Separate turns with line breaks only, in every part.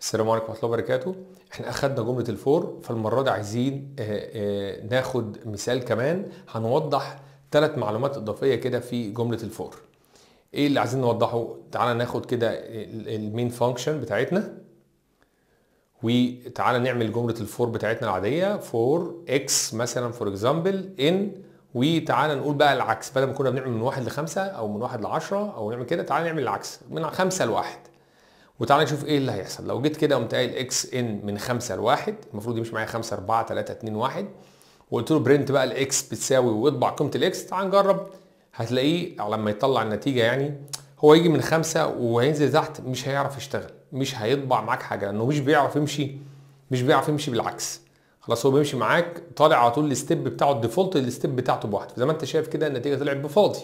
السلام عليكم ورحمه الله وبركاته احنا اخدنا جمله الفور فالمره دي عايزين آه، آه، ناخد مثال كمان هنوضح ثلاث معلومات اضافيه كده في جمله الفور ايه اللي عايزين نوضحه تعالى ناخد كده المين فانكشن بتاعتنا وتعالى نعمل جمله الفور بتاعتنا العاديه فور اكس مثلا فور اكزامبل ان وتعالى نقول بقى العكس بدل ما كنا بنعمل من واحد لخمسه او من واحد لعشره او نعمل كده تعالى نعمل العكس من خمسه لواحد وتعالى نشوف ايه اللي هيحصل لو جيت كده قمت قايل اكس ان من 5 ل 1 المفروض يمشي معايا 5 4 3 2 1 وقلت له برنت بقى الاكس بتساوي واطبع قيمه الاكس تعال نجرب هتلاقيه لما يطلع النتيجه يعني هو يجي من 5 وهينزل تحت مش هيعرف يشتغل مش هيطبع معاك حاجه لانه مش بيعرف يمشي مش بيعرف يمشي بالعكس خلاص هو بيمشي معاك طالع على طول الستيب بتاعه الديفولت الستيب بتاعته بواحد فزي ما انت شايف كده النتيجه طلعت بفاضي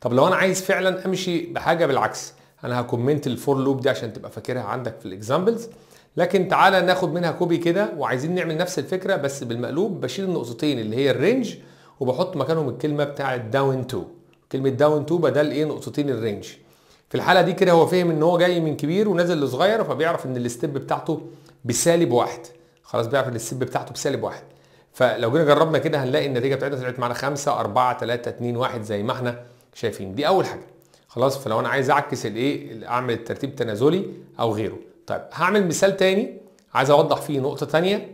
طب لو انا عايز فعلا امشي بحاجه بالعكس انا هكومنت الفور لوب دي عشان تبقى فاكرها عندك في الاكزامبلز لكن تعالى ناخد منها كوبي كده وعايزين نعمل نفس الفكره بس بالمقلوب بشيل النقطتين اللي هي الرينج وبحط مكانهم الكلمه بتاعه داون تو كلمه داون تو بدل ايه نقطتين الرينج في الحاله دي كده هو فهم ان هو جاي من كبير ونازل لصغير فبيعرف ان الستيب بتاعته بسالب واحد خلاص بيعرف ان الستيب بتاعته بسالب واحد فلو جينا جربنا كده هنلاقي النتيجه بتاعتنا طلعت معانا 5 4 3 2 1 زي ما احنا شايفين دي اول حاجه خلاص فلو انا عايز اعكس الايه اعمل الترتيب التنازلي او غيره طيب هعمل مثال تاني عايز اوضح فيه نقطه تانية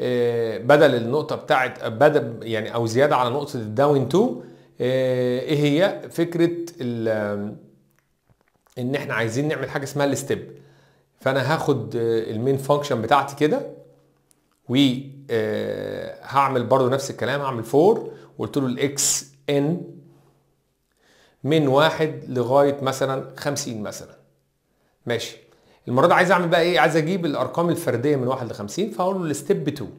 آه، بدل النقطه بتاعه بدل يعني او زياده على نقطه الداون آه، تو ايه هي فكره ان احنا عايزين نعمل حاجه اسمها الستيب فانا هاخد آه، المين فانكشن بتاعتي كده و هعمل برضو نفس الكلام هعمل فور وقلت له الاكس ان من واحد لغايه مثلا 50 مثلا ماشي المره دي عايز اعمل بقى ايه عايز اجيب الارقام الفرديه من واحد ل 50 فاقول له الستيب 2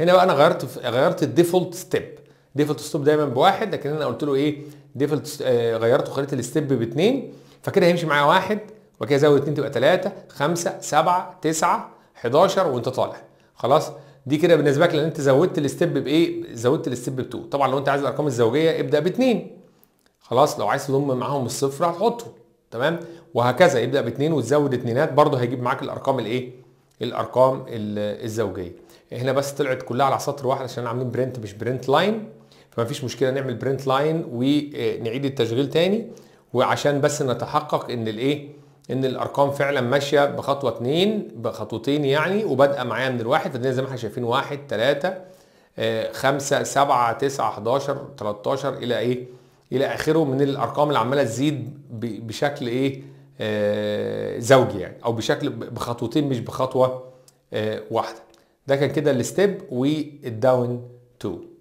هنا بقى انا غيرت غيرت الديفولت ستيب ديفولت ستيب دايما بواحد لكن انا قلت له ايه ديفولت آه غيرته وخليت الستيب باثنين فكده هيمشي معايا واحد وبعد كده اتنين تبقى 3 5 7 9 11 وانت طالع خلاص دي كده بالنسبه لك لان انت زودت الستيب بايه زودت الستيب ب2 طبعا لو انت عايز الارقام الزوجيه ابدا باثنين خلاص لو عايز تضم معاهم الصفر هتحطه تمام وهكذا يبدا باثنين وتزود اثنينات برضه هيجيب معاك الارقام الايه الارقام الزوجيه هنا بس طلعت كلها على سطر واحد عشان عاملين برنت مش برنت لاين فما فيش مشكله نعمل برنت لاين ونعيد التشغيل تاني وعشان بس نتحقق ان الايه ان الارقام فعلا ماشيه بخطوه اتنين بخطوتين يعني وبادئه معايا من الواحد فدي زي ما احنا شايفين واحد ثلاثه آه، خمسه سبعه تسعه 11 13 الى ايه الى اخره من الارقام اللي عماله تزيد بشكل ايه آه زوجي يعني او بشكل بخطوتين مش بخطوه آه واحده ده كان كده الستيب والداون 2